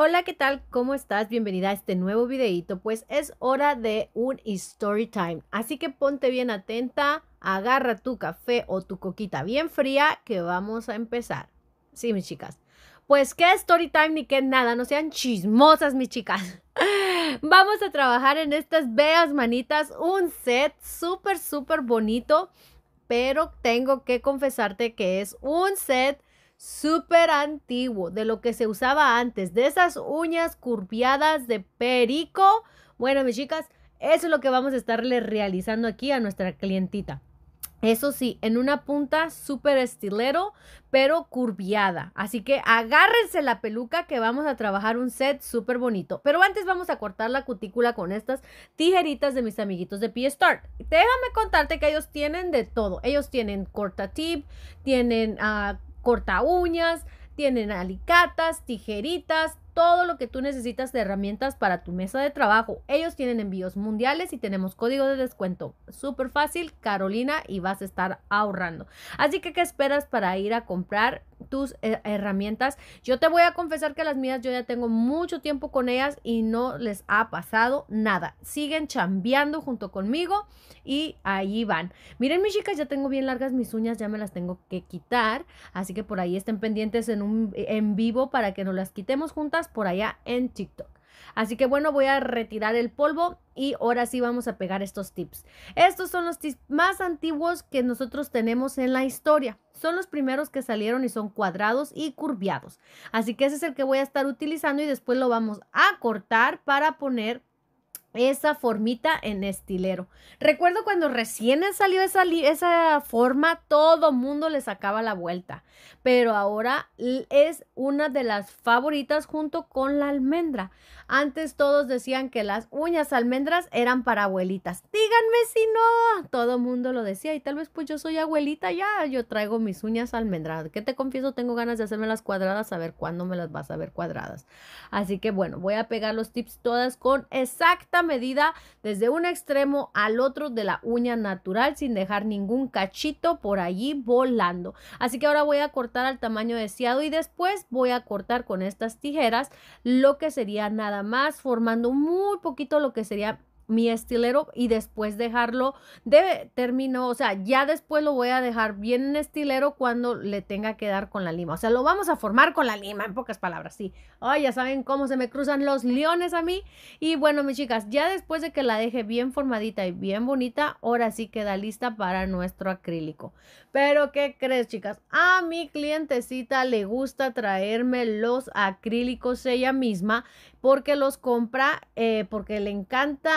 Hola, ¿qué tal? ¿Cómo estás? Bienvenida a este nuevo videito. Pues es hora de un story time. Así que ponte bien atenta, agarra tu café o tu coquita bien fría que vamos a empezar. Sí, mis chicas. Pues qué story time ni qué nada, no sean chismosas, mis chicas. Vamos a trabajar en estas bellas manitas, un set súper, súper bonito, pero tengo que confesarte que es un set súper antiguo, de lo que se usaba antes, de esas uñas curviadas de perico. Bueno, mis chicas, eso es lo que vamos a estarle realizando aquí a nuestra clientita. Eso sí, en una punta súper estilero, pero curviada. Así que agárrense la peluca que vamos a trabajar un set súper bonito. Pero antes vamos a cortar la cutícula con estas tijeritas de mis amiguitos de P-Start. Déjame contarte que ellos tienen de todo. Ellos tienen corta tip, tienen ah, corta uñas, tienen alicatas, tijeritas, todo lo que tú necesitas de herramientas para tu mesa de trabajo. Ellos tienen envíos mundiales y tenemos código de descuento. Súper fácil, Carolina, y vas a estar ahorrando. Así que, ¿qué esperas para ir a comprar tus eh, herramientas. Yo te voy a confesar que las mías yo ya tengo mucho tiempo con ellas y no les ha pasado nada. Siguen chambeando junto conmigo y ahí van. Miren mis chicas, ya tengo bien largas mis uñas, ya me las tengo que quitar, así que por ahí estén pendientes en en vivo para que nos las quitemos juntas por allá en TikTok. Así que bueno, voy a retirar el polvo y ahora sí vamos a pegar estos tips. Estos son los tips más antiguos que nosotros tenemos en la historia. Son los primeros que salieron y son cuadrados y curviados. Así que ese es el que voy a estar utilizando y después lo vamos a cortar para poner esa formita en estilero. Recuerdo cuando recién salió esa, esa forma, todo mundo le sacaba la vuelta, pero ahora es una de las favoritas junto con la almendra. Antes todos decían que las uñas almendras eran para abuelitas. Díganme si no, todo mundo lo decía y tal vez pues yo soy abuelita ya, yo traigo mis uñas almendradas. Que te confieso, tengo ganas de hacerme las cuadradas, a ver cuándo me las vas a ver cuadradas. Así que bueno, voy a pegar los tips todas con exactamente medida desde un extremo al otro de la uña natural sin dejar ningún cachito por allí volando. Así que ahora voy a cortar al tamaño deseado y después voy a cortar con estas tijeras lo que sería nada más formando muy poquito lo que sería mi estilero y después dejarlo de término, o sea, ya después lo voy a dejar bien en estilero cuando le tenga que dar con la lima. O sea, lo vamos a formar con la lima, en pocas palabras, sí. Ay, ya saben cómo se me cruzan los leones a mí. Y bueno, mis chicas, ya después de que la deje bien formadita y bien bonita, ahora sí queda lista para nuestro acrílico. Pero, ¿qué crees, chicas? A mi clientecita le gusta traerme los acrílicos ella misma porque los compra, eh, porque le encanta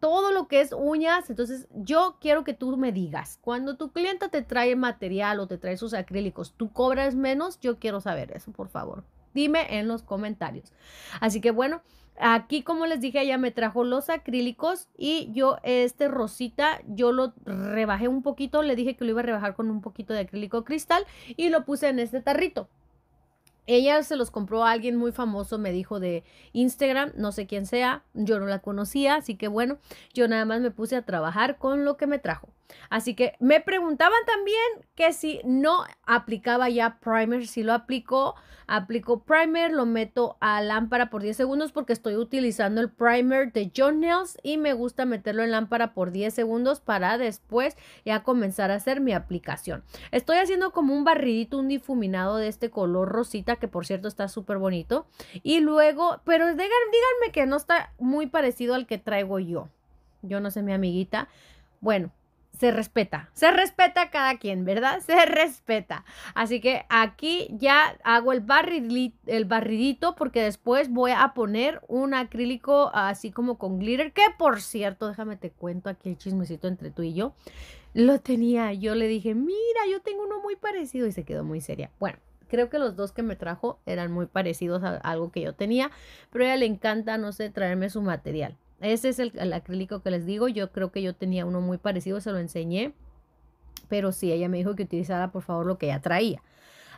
todo lo que es uñas. Entonces, yo quiero que tú me digas, cuando tu clienta te trae material o te trae sus acrílicos, ¿tú cobras menos? Yo quiero saber eso, por favor. Dime en los comentarios. Así que bueno, aquí como les dije, ella me trajo los acrílicos y yo este rosita, yo lo rebajé un poquito, le dije que lo iba a rebajar con un poquito de acrílico cristal y lo puse en este tarrito. Ella se los compró a alguien muy famoso, me dijo de Instagram, no sé quién sea, yo no la conocía, así que bueno, yo nada más me puse a trabajar con lo que me trajo. Así que me preguntaban también que si no aplicaba ya primer, si lo aplico, aplico primer, lo meto a lámpara por 10 segundos porque estoy utilizando el primer de John Nails y me gusta meterlo en lámpara por 10 segundos para después ya comenzar a hacer mi aplicación. Estoy haciendo como un barridito, un difuminado de este color rosita que por cierto está súper bonito y luego, pero díganme, díganme que no está muy parecido al que traigo yo. Yo no sé, mi amiguita. Bueno, se respeta, se respeta cada quien, ¿verdad? Se respeta. Así que aquí ya hago el, barridito, el barridito porque después voy a poner un acrílico así como con glitter, que por cierto, déjame te cuento aquí el chismecito entre tú y yo. Lo tenía, yo le dije, mira, yo tengo uno muy parecido y se quedó muy seria. Bueno, creo que los dos que me trajo eran muy parecidos a algo que yo tenía, pero a ella le encanta, no sé, traerme su material. Ese es el, acrílico que les digo. Yo creo que yo tenía uno muy parecido, se lo enseñé. Pero sí, ella me dijo que utilizara por favor lo que ella traía.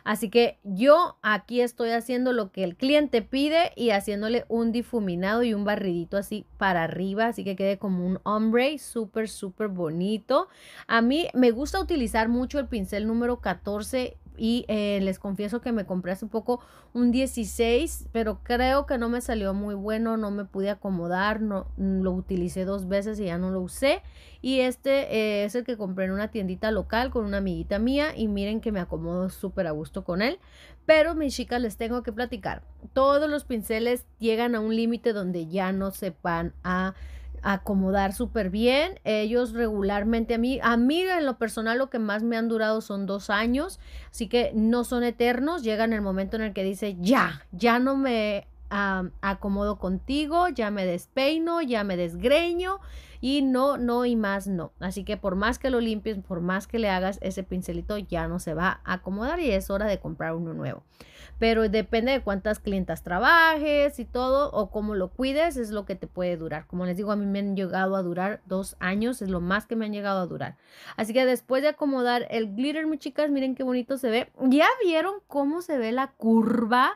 Así que yo aquí estoy haciendo lo que el cliente pide y haciéndole un difuminado y un barridito así para arriba, así que quede como un ombre súper, súper bonito. A mí me gusta utilizar mucho el pincel número 14 y eh, les confieso que me compré hace poco un 16, pero creo que no me salió muy bueno, no me pude acomodar, no, mm, lo utilicé dos veces y ya no lo usé. Y este eh, es el que compré en una tiendita local con una amiguita mía y miren que me acomodo súper a gusto con él. Pero mis chicas les tengo que platicar, todos los pinceles llegan a un límite donde ya no se van a acomodar súper bien. Ellos regularmente a mí, a mí en lo personal lo que más me han durado son dos años, así que no son eternos, llegan el momento en el que dice, ya, ya no me acomodo contigo, ya me despeino, ya me desgreño y no, no y más no. Así que por más que lo limpies, por más que le hagas, ese pincelito ya no se va a acomodar y es hora de comprar uno nuevo. Pero depende de cuántas clientas trabajes y todo o cómo lo cuides, es lo que te puede durar. Como les digo, a mí me han llegado a durar dos años, es lo más que me han llegado a durar. Así que después de acomodar el glitter, mis chicas, miren qué bonito se ve. ¿Ya vieron cómo se ve la curva?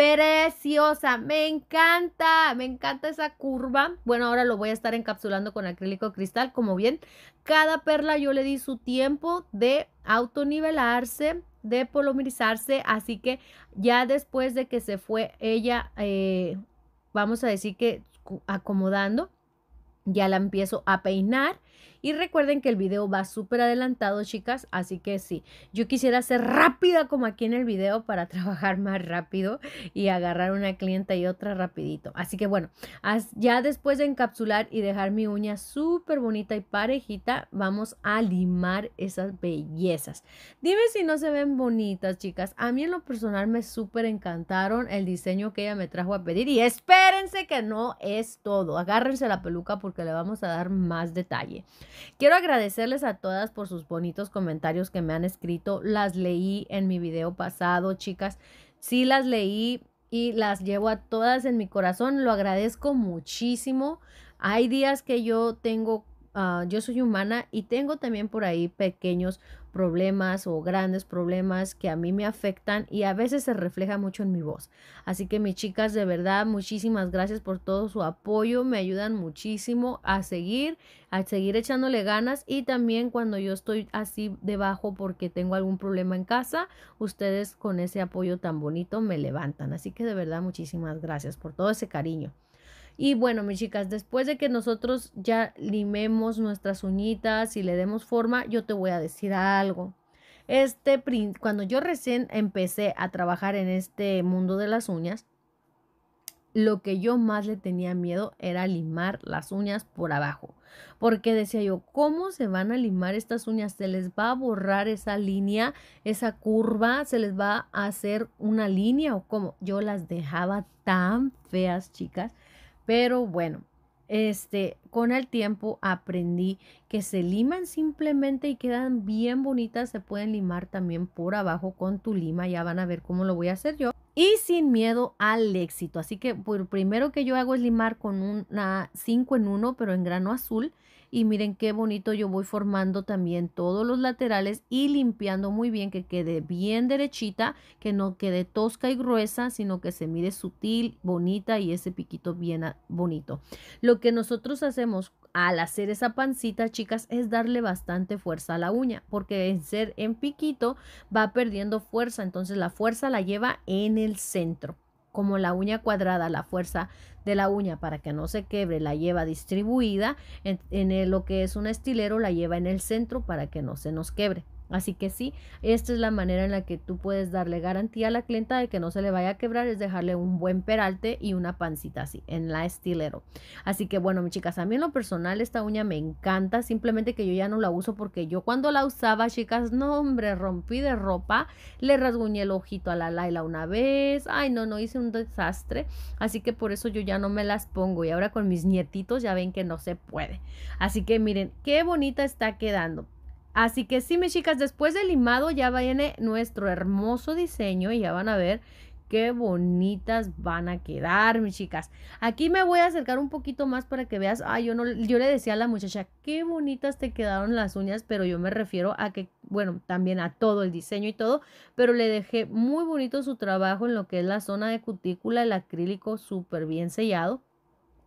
Preciosa, me encanta, me encanta esa curva. Bueno, ahora lo voy a estar encapsulando con acrílico cristal, como bien. Cada perla yo le di su tiempo de autonivelarse, de polimerizarse, así que ya después de que se fue ella, eh, vamos a decir que acomodando, ya la empiezo a peinar y recuerden que el video va súper adelantado, chicas, así que sí, yo quisiera ser rápida como aquí en el video para trabajar más rápido y agarrar una clienta y otra rapidito. Así que bueno, ya después de encapsular y dejar mi uña súper bonita y parejita, vamos a limar esas bellezas. Dime si no se ven bonitas, chicas. A mí en lo personal me súper encantaron el diseño que ella me trajo a pedir y espérense que no es todo. Agárrense la peluca porque le vamos a dar más detalle. Quiero agradecerles a todas por sus bonitos comentarios que me han escrito. Las leí en mi video pasado, chicas. Sí las leí y las llevo a todas en mi corazón. Lo agradezco muchísimo. Hay días que yo tengo, ah, yo soy humana y tengo también por ahí pequeños problemas o grandes problemas que a mí me afectan y a veces se refleja mucho en mi voz. Así que mis chicas, de verdad, muchísimas gracias por todo su apoyo, me ayudan muchísimo a seguir, a seguir echándole ganas y también cuando yo estoy así debajo porque tengo algún problema en casa, ustedes con ese apoyo tan bonito me levantan. Así que de verdad, muchísimas gracias por todo ese cariño. Y bueno, mis chicas, después de que nosotros ya limemos nuestras uñitas y le demos forma, yo te voy a decir algo. Este cuando yo recién empecé a trabajar en este mundo de las uñas, lo que yo más le tenía miedo era limar las uñas por abajo. Porque decía yo, ¿cómo se van a limar estas uñas? Se les va a borrar esa línea, esa curva, se les va a hacer una línea o cómo. Yo las dejaba tan feas, chicas. Pero bueno, este, con el tiempo aprendí que se liman simplemente y quedan bien bonitas. Se pueden limar también por abajo con tu lima. Ya van a ver cómo lo voy a hacer yo. Y sin miedo al éxito. Así que por primero que yo hago es limar con una 5 en 1, pero en grano azul y miren qué bonito yo voy formando también todos los laterales y limpiando muy bien que quede bien derechita, que no quede tosca y gruesa, sino que se mire sutil, bonita y ese piquito bien bonito. Lo que nosotros hacemos al hacer esa pancita, chicas, es darle bastante fuerza a la uña, porque en ser en piquito va perdiendo fuerza, entonces la fuerza la lleva en el centro como la uña cuadrada, la fuerza de la uña para que no se quebre la lleva distribuida en, lo que es un estilero, la lleva en el centro para que no se nos quebre. Así que sí, esta es la manera en la que tú puedes darle garantía a la clienta de que no se le vaya a quebrar, es dejarle un buen peralte y una pancita así, en la estilero. Así que bueno, mis chicas, a mí en lo personal esta uña me encanta, simplemente que yo ya no la uso porque yo cuando la usaba, chicas, no hombre, rompí de ropa, le rasguñé el ojito a la Laila una vez, ay no, no hice un desastre, así que por eso yo ya no me las pongo y ahora con mis nietitos ya ven que no se puede. Así que miren, qué bonita está quedando Así que sí, mis chicas, después del limado ya viene nuestro hermoso diseño y ya van a ver qué bonitas van a quedar, mis chicas. Aquí me voy a acercar un poquito más para que veas. Ah, yo no, yo le decía a la muchacha, qué bonitas te quedaron las uñas, pero yo me refiero a que, bueno, también a todo el diseño y todo, pero le dejé muy bonito su trabajo en lo que es la zona de cutícula, el acrílico súper bien sellado.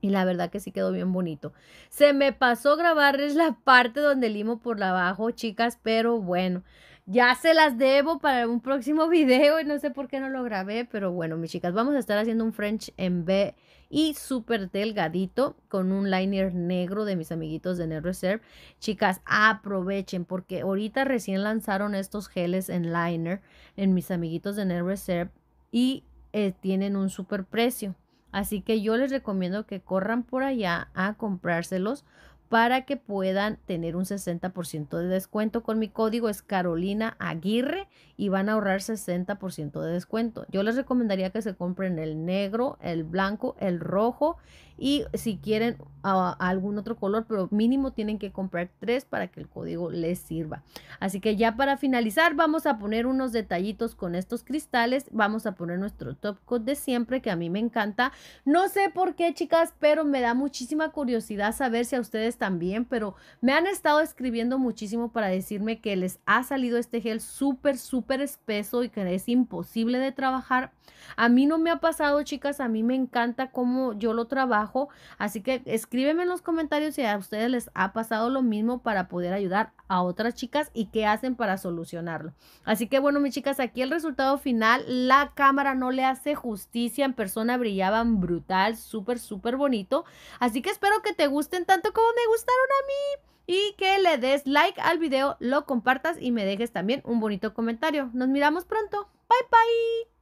Y la verdad que sí quedó bien bonito. Se me pasó grabarles la parte donde limo por la abajo, chicas, pero bueno. Ya se las debo para un próximo video y no sé por qué no lo grabé, pero bueno, mis chicas, vamos a estar haciendo un French en B y súper delgadito con un liner negro de mis amiguitos de NERD Reserve. Chicas, aprovechen porque ahorita recién lanzaron estos geles en liner en mis amiguitos de NERD Reserve y eh, tienen un súper precio. Así que yo les recomiendo que corran por allá a comprárselos para que puedan tener un 60% de descuento. Con mi código es Carolina Aguirre y van a ahorrar 60% de descuento. Yo les recomendaría que se compren el negro, el blanco, el rojo y si quieren ah, algún otro color, pero mínimo tienen que comprar tres para que el código les sirva. Así que ya para finalizar vamos a poner unos detallitos con estos cristales. Vamos a poner nuestro top coat de siempre que a mí me encanta. No sé por qué chicas, pero me da muchísima curiosidad saber si a ustedes también, pero me han estado escribiendo muchísimo para decirme que les ha salido este gel súper, súper espeso y que es imposible de trabajar. A mí no me ha pasado, chicas, a mí me encanta cómo yo lo trabajo, así que escríbeme en los comentarios si a ustedes les ha pasado lo mismo para poder ayudar a otras chicas y qué hacen para solucionarlo. Así que bueno, mis chicas, aquí el resultado final, la cámara no le hace justicia, en persona brillaban brutal, súper, súper bonito. Así que espero que te gusten tanto como me gustaron a mí y que le des like al video, lo compartas y me dejes también un bonito comentario. Nos miramos pronto. Bye bye.